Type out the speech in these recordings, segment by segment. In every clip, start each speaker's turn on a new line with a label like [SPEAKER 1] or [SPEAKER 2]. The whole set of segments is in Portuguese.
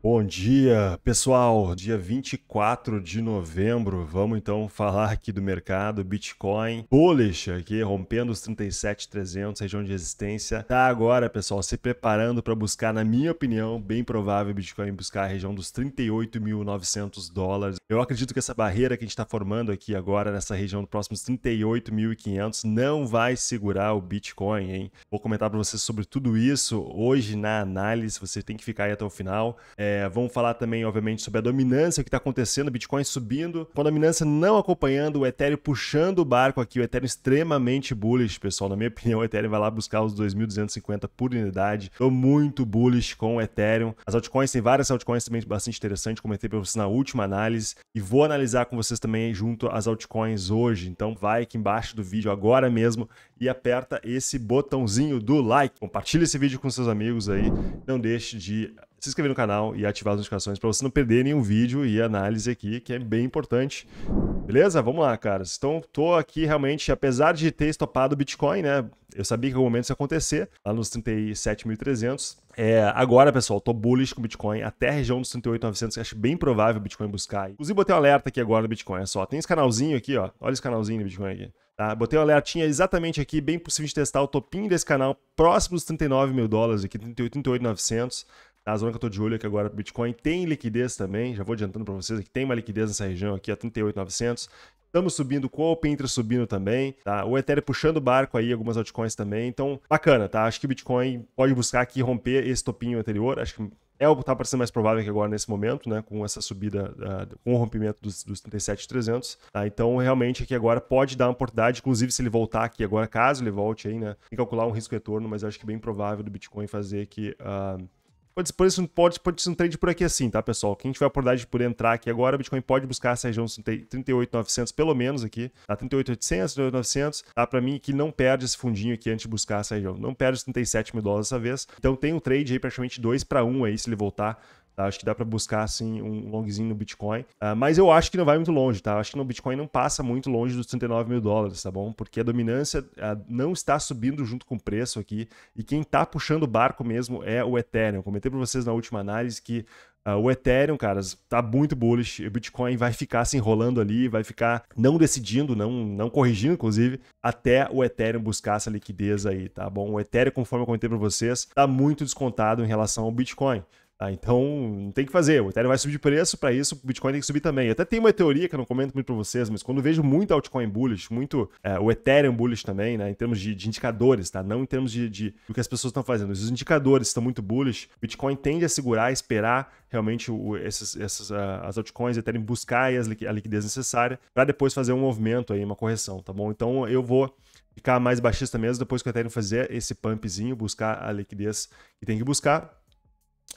[SPEAKER 1] Bom dia, pessoal. Dia 24 de novembro, vamos então falar aqui do mercado Bitcoin bullish aqui, rompendo os 37.300, região de resistência. Tá agora, pessoal, se preparando para buscar, na minha opinião, bem provável Bitcoin buscar a região dos 38.900 dólares. Eu acredito que essa barreira que a gente está formando aqui agora, nessa região dos próximos 38.500, não vai segurar o Bitcoin, hein? Vou comentar para vocês sobre tudo isso hoje na análise, você tem que ficar aí até o final. É, é, vamos falar também, obviamente, sobre a dominância que está acontecendo, o Bitcoin subindo, com a dominância não acompanhando, o Ethereum puxando o barco aqui, o Ethereum extremamente bullish, pessoal. Na minha opinião, o Ethereum vai lá buscar os 2.250 por unidade. Estou muito bullish com o Ethereum. As altcoins, tem várias altcoins também bastante interessantes, comentei para vocês na última análise e vou analisar com vocês também junto às altcoins hoje. Então vai aqui embaixo do vídeo agora mesmo e aperta esse botãozinho do like. Compartilha esse vídeo com seus amigos aí. Não deixe de se inscrever no canal e ativar as notificações para você não perder nenhum vídeo e análise aqui, que é bem importante. Beleza? Vamos lá, caras. Então, tô aqui realmente, apesar de ter estopado o Bitcoin, né? Eu sabia que em algum momento isso ia acontecer, lá nos 37.300. É, agora, pessoal, tô bullish com o Bitcoin até a região dos 38.900, que acho bem provável o Bitcoin buscar. Inclusive, botei um alerta aqui agora no Bitcoin, é só. Tem esse canalzinho aqui, ó. Olha esse canalzinho do Bitcoin aqui. Tá? Botei um alertinha exatamente aqui, bem possível de testar o topinho desse canal, próximo dos 39 mil dólares aqui, 38.900. A zona que eu tô de olho aqui agora o Bitcoin tem liquidez também, já vou adiantando para vocês que tem uma liquidez nessa região aqui a 38.900. Estamos subindo, com o Pinterest subindo também, tá? O Ethereum puxando o barco aí, algumas altcoins também. Então, bacana, tá? Acho que o Bitcoin pode buscar aqui romper esse topinho anterior. Acho que é o que tá parecendo mais provável aqui agora nesse momento, né? Com essa subida, uh, com o rompimento dos, dos 37,300. Tá? Então, realmente, aqui agora pode dar uma oportunidade, inclusive se ele voltar aqui agora, caso ele volte aí, né? Tem que calcular um risco-retorno, mas acho que é bem provável do Bitcoin fazer que uh, ah, Participante pode ser um trade por aqui assim, tá, pessoal? Quem tiver a oportunidade de poder entrar aqui agora, o Bitcoin pode buscar essa região dos 38,900 pelo menos aqui, tá? 38,800, 38,900, tá? Para mim, que não perde esse fundinho aqui antes de buscar essa região. Não perde os 37 mil dólares dessa vez. Então tem um trade aí praticamente 2 para 1 aí, se ele voltar Tá? Acho que dá para buscar assim um longzinho no Bitcoin, uh, mas eu acho que não vai muito longe, tá? acho que no Bitcoin não passa muito longe dos 39 mil dólares, tá bom? Porque a dominância uh, não está subindo junto com o preço aqui e quem está puxando o barco mesmo é o Ethereum. Eu comentei para vocês na última análise que Uh, o Ethereum, cara, tá muito bullish. O Bitcoin vai ficar se enrolando ali, vai ficar não decidindo, não, não corrigindo, inclusive, até o Ethereum buscar essa liquidez aí, tá bom? O Ethereum, conforme eu comentei para vocês, tá muito descontado em relação ao Bitcoin. Ah, então, não tem que fazer. O Ethereum vai subir de preço, para isso o Bitcoin tem que subir também. Eu até tem uma teoria que eu não comento muito para vocês, mas quando vejo muito altcoin bullish, muito é, o Ethereum bullish também, né, em termos de, de indicadores, tá? Não em termos de, de que as pessoas estão fazendo. Os indicadores estão muito bullish, o Bitcoin tende a segurar, esperar realmente o, esses, essas, uh, ah, as altcoins, Ethereum buscar as, a liquidez necessária para depois fazer um movimento aí, uma correção, tá bom? Então, eu vou ficar mais baixista mesmo depois que o Ethereum fazer esse pumpzinho, buscar a liquidez que tem que buscar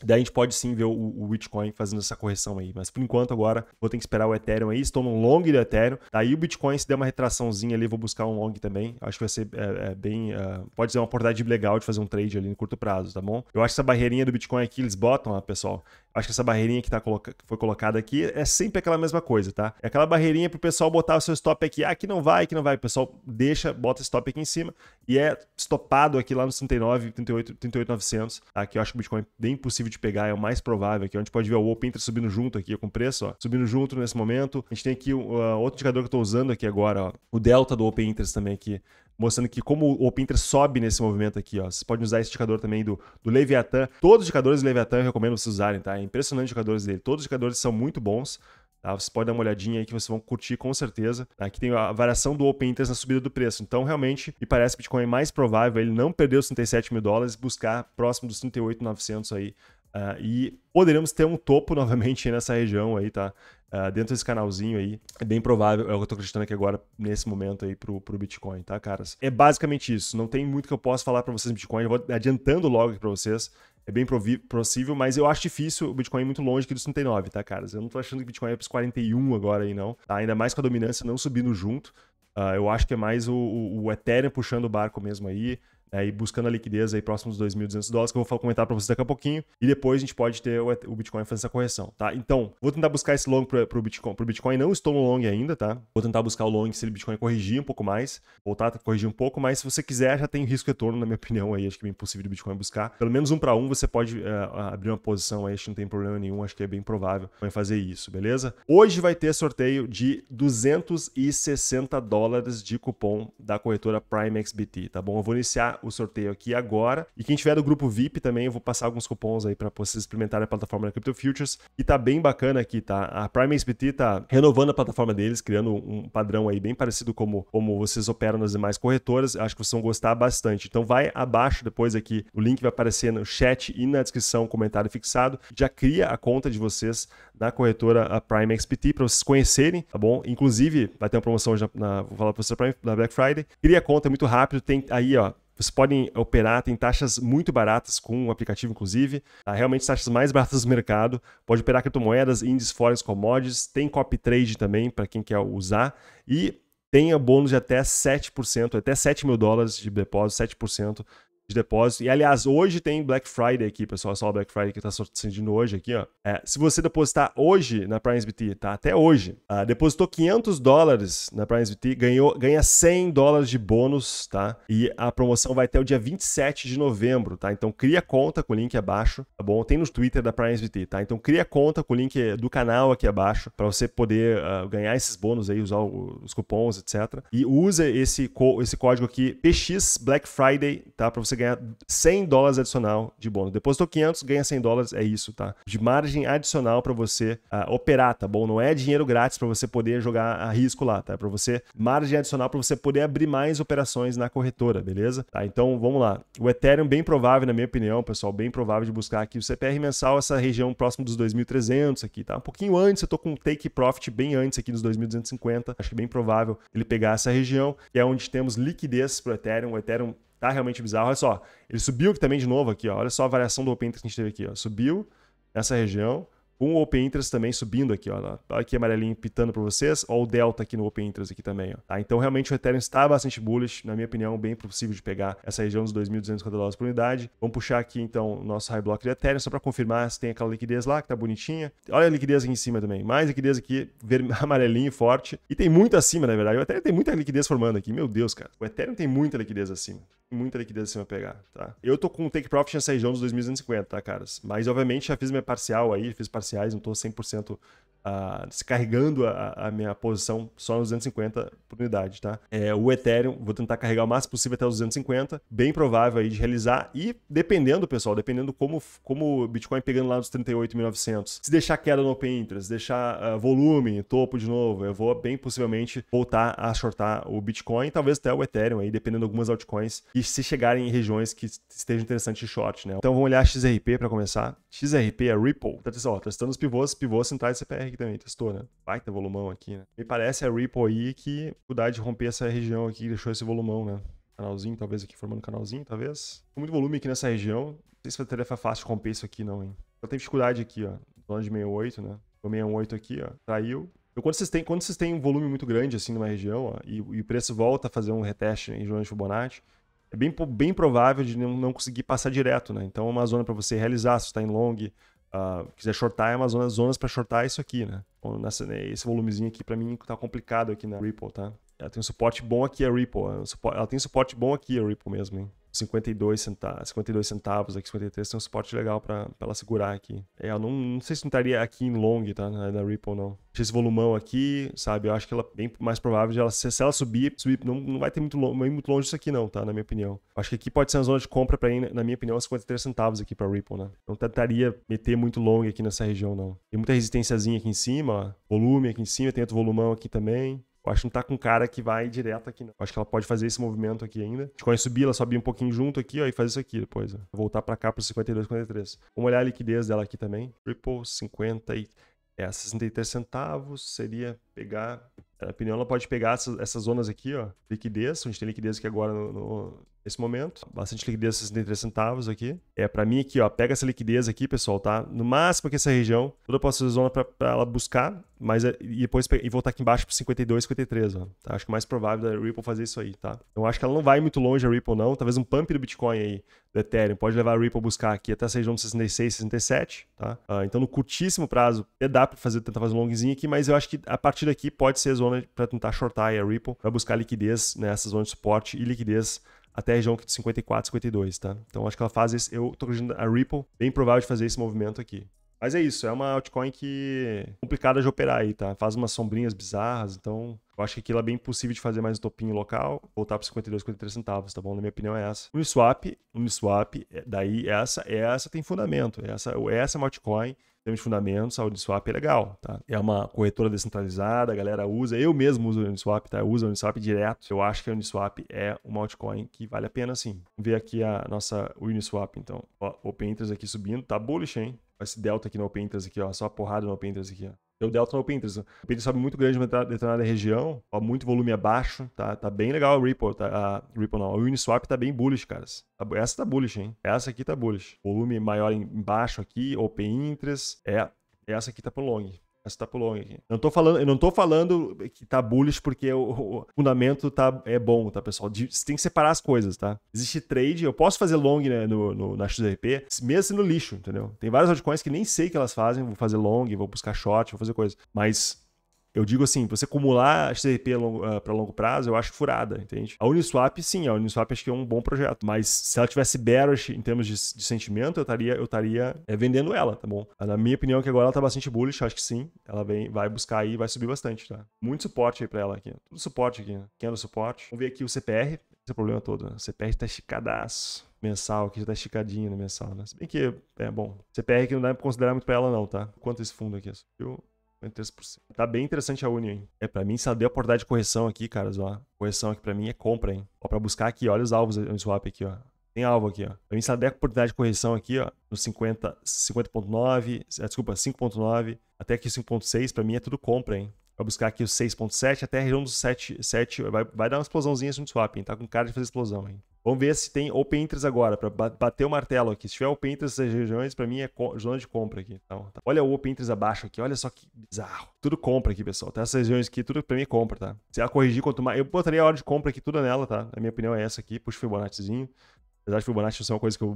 [SPEAKER 1] Daí a gente pode sim ver o, o Bitcoin fazendo essa correção aí. Mas por enquanto agora vou ter que esperar o Ethereum aí. Estou no long do Ethereum. Daí o Bitcoin, se der uma retraçãozinha ali, vou buscar um long também. Acho que vai ser é, é, bem. É, pode ser uma oportunidade legal de fazer um trade ali no curto prazo, tá bom? Eu acho que essa barreirinha do Bitcoin aqui eles botam, ó, pessoal. Acho que essa barreirinha que, tá coloca... que foi colocada aqui é sempre aquela mesma coisa, tá? É aquela barreirinha pro pessoal botar o seu stop aqui. Ah, aqui não vai, aqui não vai. O pessoal deixa, bota stop aqui em cima e é stopado aqui lá nos 39, 38, 38, 900, tá? eu acho que o Bitcoin é bem impossível de pegar, é o mais provável aqui. A gente pode ver o Open Interest subindo junto aqui com o preço, ó, subindo junto nesse momento. A gente tem aqui uh, outro indicador que eu estou usando aqui agora, ó, o delta do Open Interest também aqui, mostrando que como o Open Interest sobe nesse movimento aqui, ó. Vocês podem usar esse indicador também do, do Leviathan. Todos os indicadores do Leviathan eu recomendo vocês usarem, tá? É impressionante os indicadores dele. Todos os indicadores são muito bons. Tá? Vocês podem dar uma olhadinha aí que vocês vão curtir com certeza. Tá? Aqui tem a variação do Open Interest na subida do preço. Então, realmente, me parece que Bitcoin é mais provável ele não perder os 37 mil dólares e buscar próximo dos 38.900 aí Uh, e poderíamos ter um topo novamente nessa região aí, tá? Uh, dentro desse canalzinho aí. É bem provável, é o que eu tô acreditando aqui agora, nesse momento aí, pro, pro Bitcoin, tá, caras? É basicamente isso. Não tem muito que eu possa falar para vocês Bitcoin. Eu vou adiantando logo aqui pra vocês. É bem possível, mas eu acho difícil o Bitcoin ir muito longe aqui dos 39, tá, caras? Eu não tô achando que o Bitcoin é pros 41 agora aí, não. Tá? Ainda mais com a dominância não subindo junto. Uh, eu acho que é mais o, o, o Ethereum puxando o barco mesmo aí aí né, buscando a liquidez aí próximo dos 2.200 dólares, que eu vou comentar para vocês daqui a pouquinho, e depois a gente pode ter o Bitcoin fazendo essa correção, tá? Então, vou tentar buscar esse long para o Bitcoin, pro Bitcoin, não estou no long ainda, tá? Vou tentar buscar o long se o Bitcoin corrigir um pouco mais, voltar a corrigir um pouco, mas se você quiser, já tem risco retorno, na minha opinião, aí acho que é impossível o Bitcoin buscar. Pelo menos um para um, você pode eh, abrir uma posição aí, acho que não tem problema nenhum, acho que é bem provável vai fazer isso, beleza? Hoje vai ter sorteio de 260 dólares de cupom da corretora PrimeXBT, tá bom? Eu vou iniciar o sorteio aqui agora. E quem tiver do grupo VIP também, eu vou passar alguns cupons aí para vocês experimentarem a plataforma da Crypto Futures, e tá bem bacana aqui, tá? A Prime SBT tá renovando a plataforma deles, criando um padrão aí bem parecido como, como vocês operam nas demais corretoras. Acho que vocês vão gostar bastante. Então vai abaixo depois aqui, o link vai aparecer no chat e na descrição, comentário fixado. Já cria a conta de vocês na corretora Prime XPT para vocês conhecerem, tá bom? Inclusive, vai ter uma promoção já na, vou falar para vocês na Black Friday. Cria a conta, é muito rápido, tem aí, ó, vocês podem operar, tem taxas muito baratas com o aplicativo, inclusive. Tá? Realmente taxas mais baratas do mercado. Pode operar criptomoedas, índices, forex, commodities. Tem copy trade também, para quem quer usar. E tenha bônus de até 7%, até 7 mil dólares de depósito, 7% de depósito. E aliás, hoje tem Black Friday aqui, pessoal. Só o Black Friday que está surgindo hoje aqui, ó. É, se você depositar hoje na PrimeSBT, tá? Até hoje, uh, depositou 500 dólares na PrimeSBT, ganhou, ganha 100 dólares de bônus, tá? E a promoção vai até o dia 27 de novembro, tá? Então cria conta com o link abaixo, tá bom? Tem no Twitter da PrimeSBT, tá? Então cria conta com o link do canal aqui abaixo para você poder uh, ganhar esses bônus aí, usar o, os cupons, etc. E usa esse, esse código aqui, PX Black Friday, tá? Para você ganha 100 dólares adicional de bônus. Depositou 500, ganha 100 dólares, é isso, tá? De margem adicional para você uh, operar, tá bom? Não é dinheiro grátis para você poder jogar a risco lá, tá? É para você margem adicional para você poder abrir mais operações na corretora, beleza? Tá, então vamos lá. O Ethereum bem provável, na minha opinião, pessoal, bem provável de buscar aqui o CPR mensal essa região próximo dos 2.300 aqui, tá? Um pouquinho antes, eu tô com um take profit bem antes aqui dos 2.250. Acho que é bem provável ele pegar essa região, que é onde temos liquidez para o Ethereum. O Ethereum Tá realmente bizarro. Olha só, ele subiu também de novo aqui, ó. Olha só a variação do Open Interest que a gente teve aqui, ó. Subiu nessa região, com o Open Interest também subindo aqui, ó. Tá aqui amarelinho pitando para vocês, Olha o delta aqui no Open Interest aqui também, ó. Tá? Então realmente o Ethereum está bastante bullish, na minha opinião, bem possível de pegar essa região dos 2.250 dólares por unidade. Vamos puxar aqui então o nosso high block de Ethereum só para confirmar se tem aquela liquidez lá que tá bonitinha. Olha a liquidez aqui em cima também, mais liquidez aqui amarelinho forte e tem muito acima, na verdade. O Ethereum tem muita liquidez formando aqui, meu Deus, cara. O Ethereum tem muita liquidez acima muita liquidez acima pegar, tá? Eu tô com o take profit nessa região dos 2.250, tá, caras? Mas, obviamente, já fiz minha parcial aí, fiz parcial sociais, não estou 100% a, carregando a, a, minha posição só nos 250 por unidade, tá? É, o Ethereum, vou tentar carregar o máximo possível até os 250, bem provável aí de realizar e dependendo, pessoal, dependendo como, como o Bitcoin pegando lá nos 38.900, se deixar queda no open interest, deixar uh, volume, topo de novo, eu vou bem possivelmente voltar a shortar o Bitcoin, talvez até o Ethereum aí, dependendo de algumas altcoins e se chegarem em regiões que estejam interessantes de short, né? Então vamos olhar XRP para começar. XRP é Ripple, tá, pessoal, testando os pivôs, pivôs centrais CPR aqui também testou, né? Baita volumão aqui, né? Me parece a Ripple aí que dificuldade de romper essa região aqui, deixou esse volumão, né? Canalzinho, talvez aqui, formando canalzinho, talvez. Com muito volume aqui nessa região. Não sei se vai ter tarefa fácil romper isso aqui, não, hein? Ela tem dificuldade aqui, ó. Zona de 68, né? 68 aqui, ó. Traiu. Então, quando vocês têm, quando vocês têm um volume muito grande, assim, numa região, ó, e, e o preço volta a fazer um reteste em zona de Fibonacci, é bem, bem provável de não, não conseguir passar direto, né? Então, é uma zona para você realizar, se está em long, uh, quiser shortar a é Amazonas Zonas para shortar isso aqui, né? Nessa, né, esse volumezinho aqui para mim tá complicado aqui na Ripple, tá? Ela tem um suporte bom aqui, a Ripple. É ela tem um suporte bom aqui, a Ripple mesmo, hein? 52 centavos, 52 centavos aqui, 53, tem um suporte legal para ela segurar aqui. É, eu não, não sei se não estaria aqui em long, tá? Na, Ripple, não. Esse volumão aqui, sabe? Eu acho que ela é bem mais provável de ela, se, se ela subir, subir não, não vai ter muito, longe, muito longe disso aqui, não, tá? Na minha opinião. Acho que aqui pode ser uma zona de compra para ir, né? na minha opinião, 53 é centavos aqui para Ripple, né? Não tentaria meter muito long aqui nessa região, não. Tem muita resistênciazinha aqui em cima, ó. Volume aqui em cima, tem outro volumão aqui também. Eu acho que não tá com cara que vai direto aqui, não. Né? Eu acho que ela pode fazer esse movimento aqui ainda. Bitcoin subir, ela sobe um pouquinho junto aqui, ó, e faz isso aqui depois. Ó. Voltar para cá pro 52, 53. Vamos olhar a liquidez dela aqui também. Ripple, 50 e... É, 63 centavos seria pegar... Na é, opinião, ela pode pegar essas, essas zonas aqui, ó. Liquidez, a gente tem liquidez aqui agora no, no nesse momento. Bastante liquidez, 63 centavos aqui. É para mim aqui, ó. Pega essa liquidez aqui, pessoal, tá? No máximo aqui essa região. Toda a próxima zona para ela buscar, mas é, e depois e voltar aqui embaixo pro 52, 53, ó. Tá? Acho que é mais provável da Ripple fazer isso aí, tá? Eu acho que ela não vai muito longe a Ripple não, talvez um pump do Bitcoin aí do Ethereum pode levar a Ripple a buscar aqui até a região de 66, 67, tá? Ah, então no curtíssimo prazo, é dá para fazer tentar fazer um longzinho aqui, mas eu acho que a partir daqui pode ser zona para tentar shortar a Ripple para buscar liquidez nessa né, zona de suporte e liquidez até a região de 54, 52, tá? Então acho que ela faz esse. Eu tô acreditando a Ripple, bem provável de fazer esse movimento aqui. Mas é isso, é uma altcoin que é complicada de operar aí, tá? Faz umas sombrinhas bizarras, então eu acho que aquilo é bem possível de fazer mais um topinho local, voltar para 52, 53 centavos, tá bom? Na minha opinião é essa. Uniswap, Uniswap, é, daí essa, essa tem fundamento, essa, essa é uma altcoin termos de fundamentos, a Uniswap é legal, tá? É uma corretora descentralizada, a galera usa, eu mesmo uso a Uniswap, tá? Eu uso a Uniswap direto. Eu acho que a Uniswap é uma altcoin que vale a pena sim. Vamos ver aqui a nossa Uniswap, então. Ó, Open Interest aqui subindo, tá bullish, hein? Esse delta aqui no Open Interest aqui, ó, só a porrada no Open Interest aqui, ó o delta no Pinterest. O Pinterest sobe muito grande em uma determinada região, ó, muito volume abaixo, tá, tá bem legal o Ripple, tá, a Ripple não, a Uniswap tá bem bullish, caras. Tá essa tá bullish, hein? Essa aqui tá bullish. Volume maior embaixo aqui, open interest, é, essa aqui tá pro long essa tá pro long aqui. Não tô falando, eu não tô falando que tá bullish porque o, o fundamento tá, é bom, tá, pessoal? De, você tem que separar as coisas, tá? Existe trade, eu posso fazer long né, no, no, na XRP, mesmo sendo lixo, entendeu? Tem várias altcoins que nem sei que elas fazem, vou fazer long, vou buscar short, vou fazer coisa. Mas eu digo assim, você acumular XRP uh, para longo prazo, eu acho furada, entende? A Uniswap, sim, a Uniswap acho que é um bom projeto. Mas se ela tivesse bearish em termos de, de sentimento, eu estaria eu é, vendendo ela, tá bom? Ah, na minha opinião, que agora ela tá bastante bullish, acho que sim. Ela vem, vai buscar aí, vai subir bastante, tá? Muito suporte aí pra ela aqui. Tudo suporte aqui, né? Quem é do suporte? Vamos ver aqui o CPR. Esse é o problema todo, né? O CPR tá esticadaço mensal, que já tá esticadinho no mensal, né? Se bem que, é bom, CPR que não dá pra considerar muito pra ela não, tá? Quanto esse fundo aqui, eu Tá bem interessante a Uni, hein? É, pra mim só deu a oportunidade de correção aqui, caras, ó. Correção aqui pra mim é compra, hein? Ó, pra buscar aqui, olha os alvos no swap aqui, ó. Tem alvo aqui, ó. Pra mim só deu a oportunidade de correção aqui, ó. No 50, 50.9, é, desculpa, 5.9, até aqui 5.6, pra mim é tudo compra, hein? Vai buscar aqui o 6.7 até a região dos 7, 7 vai, vai dar uma explosãozinha assim no swap, hein? Tá com cara de fazer explosão, hein? Vamos ver se tem open interest agora, para bater o martelo aqui. Se tiver open interest nessas regiões, para mim é zona de compra aqui. Então, tá. Olha o open interest abaixo aqui, olha só que bizarro. Tudo compra aqui, pessoal. tem tá? Essas regiões aqui, tudo para mim é compra, tá? Se ela corrigir, quanto mais... Eu botaria a hora de compra aqui, tudo nela, tá? A minha opinião é essa aqui, puxa o Fibonaccizinho. Apesar de Fibonacci não ser uma coisa que eu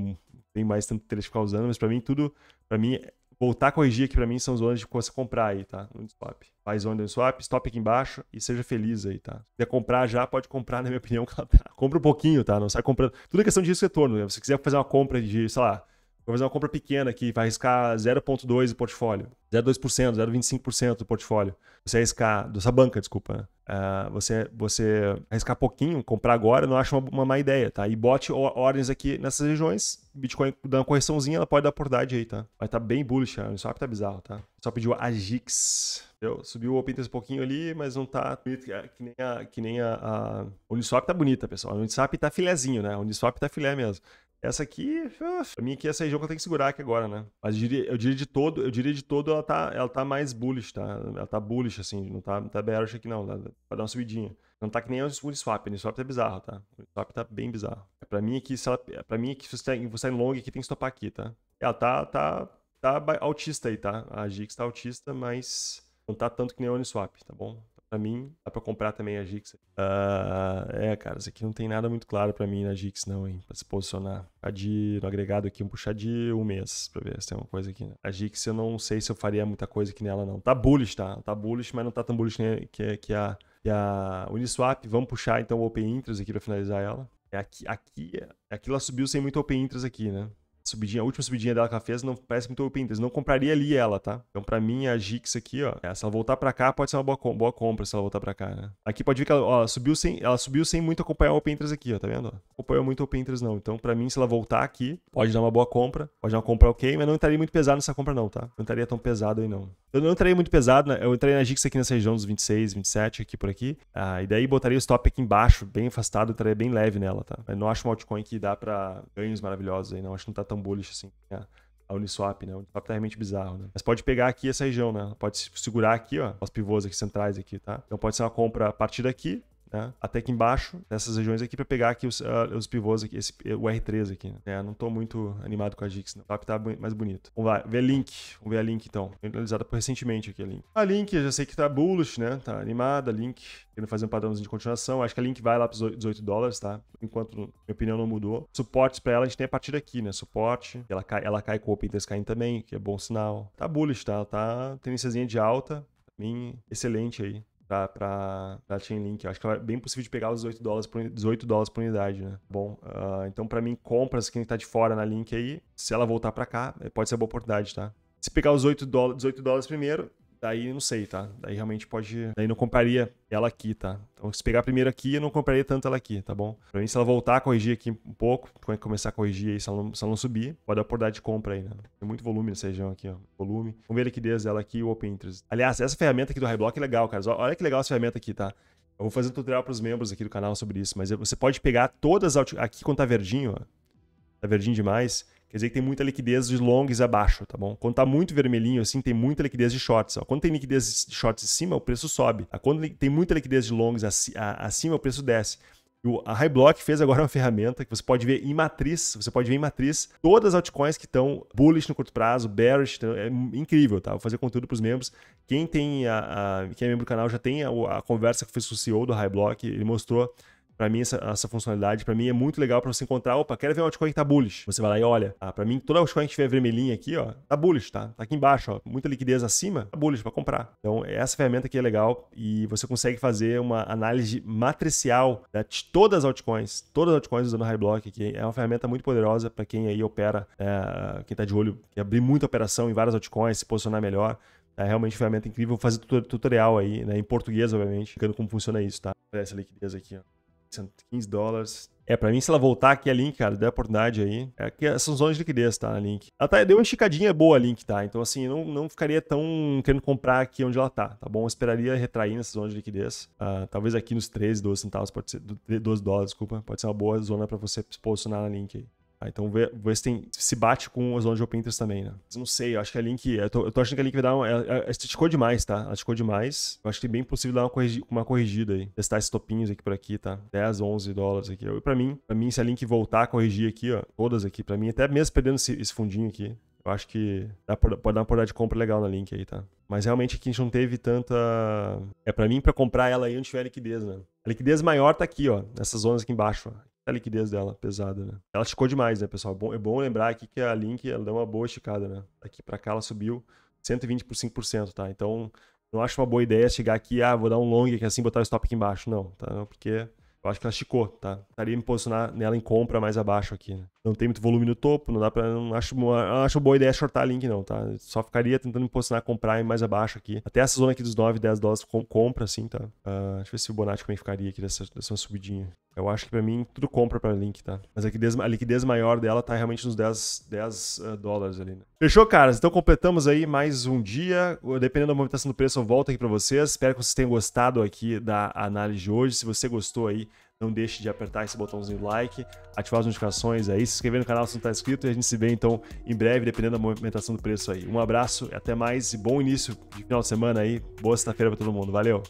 [SPEAKER 1] tenho mais tanto interesse ficar usando, mas para mim tudo... para mim, voltar a corrigir aqui para mim são zonas de você comprar aí, tá? No swap. Faz zona no swap, stop aqui embaixo e seja feliz aí, tá? Se quiser comprar já, pode comprar, na minha opinião, Compra um pouquinho, tá? Não sai comprando. Tudo é questão de risco retorno. Né? Se você quiser fazer uma compra de, sei lá, Vou fazer uma compra pequena aqui, vai arriscar 0,2% do portfólio, 0,2%, 0,25% do portfólio. Você arriscar, dessa banca, desculpa. Uh, você, você arriscar pouquinho, comprar agora, não acho uma, uma, má ideia, tá? E bote ordens aqui nessas regiões. Bitcoin dando uma correçãozinha, ela pode dar oportunidade aí, tá? Vai estar tá bem bullish, o swap tá bizarro, tá? Só pediu a GIX. eu Subiu o Open um pouquinho ali, mas não tá bonito, é, que nem a. Que nem a, a... Uniswap tá bonita, pessoal. A Uniswap tá filézinho, né? A Uniswap tá filé mesmo. Essa aqui, pra mim aqui, essa região que eu tenho que segurar aqui agora, né? Mas eu diria, eu diria de todo, eu diria de todo, ela tá, ela tá mais bullish, tá? Ela tá bullish, assim, não tá, tá bearish aqui não, pra dar uma subidinha. Não tá que nem o Uniswap, o né? Uniswap tá é bizarro, tá? O Uniswap tá bem bizarro. É pra mim aqui, se ela, é pra mim aqui, se tá você tá em long aqui, tem que stopar aqui, tá? Ela tá, tá, tá autista aí, tá? A Gix tá autista, mas não tá tanto que nem o Uniswap, tá bom? Pra mim, dá pra comprar também a Gix. Uh, ah, é, cara, isso aqui não tem nada muito claro pra mim na Gix, não, hein? Pra se posicionar. A de, no agregado aqui, um puxar de um mês, pra ver se tem alguma coisa aqui. Né? A Gix, eu não sei se eu faria muita coisa aqui nela, não. Tá bullish, tá? Tá bullish, mas não tá tão bullish né, que, que a, que a Uniswap. Vamos puxar, então, o Open intras aqui pra finalizar ela. É aqui, aqui, é, aqui ela subiu sem muito Open intras aqui, né? subidinha, a última subidinha dela que ela fez, não parece muito open interest. Não compraria ali ela, tá? Então, pra mim, a Gix aqui, ó, é, se ela voltar pra cá, pode ser uma boa, com boa compra se ela voltar pra cá, né? Aqui pode ver que ela, ó, ela, subiu, sem, ela subiu sem muito acompanhar o open interest aqui, ó, tá vendo? Não acompanhou muito o open interest, não. Então, pra mim, se ela voltar aqui, pode dar uma boa compra, pode dar uma compra ok, mas não estaria muito pesado nessa compra, não, tá? Não estaria tão pesado aí, não. Eu não entrei muito pesado, né? eu entrei na Gix aqui nessa região dos 26, 27, aqui por aqui. Ah, e daí botaria o stop aqui embaixo, bem afastado, entraria bem leve nela, tá? Eu não acho uma altcoin que dá para ganhos maravilhosos aí, não. Acho que não tá tão bullish assim. Né? a Uniswap, né? O Uniswap tá realmente bizarro, né? Mas pode pegar aqui essa região, né? Pode segurar aqui, ó, os pivôs aqui centrais aqui, tá? Então pode ser uma compra a partir daqui, Tá? até aqui embaixo, nessas regiões aqui, para pegar aqui os, uh, os pivôs aqui, esse, o R3 aqui. Né? É, não tô muito animado com a Jix, não. O tá mais bonito. Vamos lá, ver a Link. Vamos ver a Link, então. analisada recentemente aqui a Link. A Link, eu já sei que tá bullish, né? Tá animada, a Link querendo fazer um padrãozinho de continuação. Acho que a Link vai lá para os 18 dólares, tá? Enquanto minha opinião não mudou. Suportes para ela a gente tem a partir daqui, né? Suporte. Ela cai, ela cai com o Open caindo também, que é bom sinal. Tá bullish, tá? Tá tendênciazinha de alta. Pra mim, excelente aí pra, pra, pra Chainlink. Eu acho que é bem possível de pegar os 18 dólares por, 18 dólares por unidade, né? Bom, uh, então para mim, compras, quem tá de fora na Link aí, se ela voltar para cá, eh, pode ser uma boa oportunidade, tá? Se pegar os 8 dólares, 18 dólares primeiro, daí não sei, tá? Daí realmente pode. Daí não compraria ela aqui, tá? Então, se pegar a primeira aqui, eu não compraria tanto ela aqui, tá bom? Pra mim, se ela voltar a corrigir aqui um pouco, quando começar a corrigir aí, se ela não, se ela não subir, pode abordar de compra aí, né? Tem muito volume nessa região aqui, ó. Volume. Vamos ver a liquidez dela aqui, o Open Interest. Aliás, essa ferramenta aqui do Highblock é legal, cara. Olha que legal essa ferramenta aqui, tá? Eu vou fazer um tutorial para os membros aqui do canal sobre isso, mas você pode pegar todas. Aqui quando tá verdinho, ó. Tá verdinho demais Quer dizer que tem muita liquidez de longs abaixo, tá bom? Quando tá muito vermelhinho assim, tem muita liquidez de shorts. Ó. Quando tem liquidez de shorts em cima, o preço sobe. Ah, quando tem muita liquidez de longs acima, o preço desce. A High Block fez agora uma ferramenta que você pode ver em matriz, você pode ver em matriz todas as altcoins que estão bullish no curto prazo, bearish, é incrível, tá? Vou fazer conteúdo para os membros. Quem tem a, a, quem é membro do canal já tem a, a conversa que fez com o CEO do High Block, ele mostrou para mim, essa, essa funcionalidade, para mim, é muito legal para você encontrar, opa, quero ver uma altcoin que tá bullish. Você vai lá e olha. Ah, para mim, toda altcoin que tiver vermelhinha aqui, ó, tá bullish, tá? Tá aqui embaixo, ó. Muita liquidez acima, tá bullish para comprar. Então, essa ferramenta aqui é legal e você consegue fazer uma análise matricial né, de todas as altcoins, todas as altcoins usando High Block, que é uma ferramenta muito poderosa para quem aí opera, é, quem tá de olho, que abrir muita operação em várias altcoins, se posicionar melhor. É realmente uma ferramenta incrível. Vou fazer tutorial aí, né? Em português, obviamente, explicando como funciona isso, tá? essa liquidez aqui, ó. 115 dólares. É, pra mim, se ela voltar aqui a Link, cara, der oportunidade aí. É que são zonas de liquidez, tá? A Link. Ela tá, deu uma esticadinha boa a Link, tá? Então, assim, não, não ficaria tão querendo comprar aqui onde ela tá, tá bom? Eu esperaria retrair nessa zona de liquidez. Uh, talvez aqui nos 13, 12 centavos, pode ser. 12 dólares, desculpa. Pode ser uma boa zona pra você se posicionar na Link aí. Ah, então vê, vê se, tem, se bate com a zona de open interest também, né? Não sei, eu acho que a Link. Eu tô, eu tô achando que a Link vai dar uma. Ela, ela, esticou demais, tá? Ela esticou demais. Eu acho que é bem possível dar uma, corrigi, uma corrigida aí. Testar esses topinhos aqui por aqui, tá? 10, 11 dólares aqui. Eu, pra mim, pra mim, se a Link voltar a corrigir aqui, ó, todas aqui, pra mim, até mesmo perdendo esse, esse fundinho aqui, eu acho que dá, pode dar uma porrada de compra legal na Link aí, tá? Mas realmente aqui a gente não teve tanta. É para mim, para comprar ela aí, não tiver liquidez, né? A liquidez maior tá aqui, ó, nessas zonas aqui embaixo. Ó a liquidez dela, pesada, né? Ela esticou demais, né, pessoal? É bom, é bom lembrar aqui que a Link ela deu uma boa esticada, né? Aqui para cá ela subiu 120 por 5%, tá? Então, não acho uma boa ideia chegar aqui, ah, vou dar um long aqui assim, botar o stop aqui embaixo, não, tá? Porque eu acho que ela esticou, tá? Estaria me posicionar nela em compra mais abaixo aqui, né? não tem muito volume no topo, não dá pra. Não acho, uma, acho boa ideia shortar link, não, tá? Só ficaria tentando me posicionar comprar mais abaixo aqui. Até essa zona aqui dos 9, 10 dólares com, compra, assim, tá? Uh, deixa eu ver se o Bonatti também ficaria aqui dessa, dessa subidinha. Eu acho que pra mim tudo compra pra Link, tá? Mas a liquidez, a liquidez maior dela tá realmente nos 10, 10 uh, dólares ali, né? Fechou, caras? Então completamos aí mais um dia. Dependendo da movimentação do preço, eu volto aqui pra vocês. Espero que vocês tenham gostado aqui da análise de hoje. Se você gostou aí, não deixe de apertar esse botãozinho like, ativar as notificações aí, é se inscrever no canal se não está inscrito e a gente se vê então em breve, dependendo da movimentação do preço aí. Um abraço, e até mais e bom início de final de semana aí. Boa sexta-feira para todo mundo. Valeu!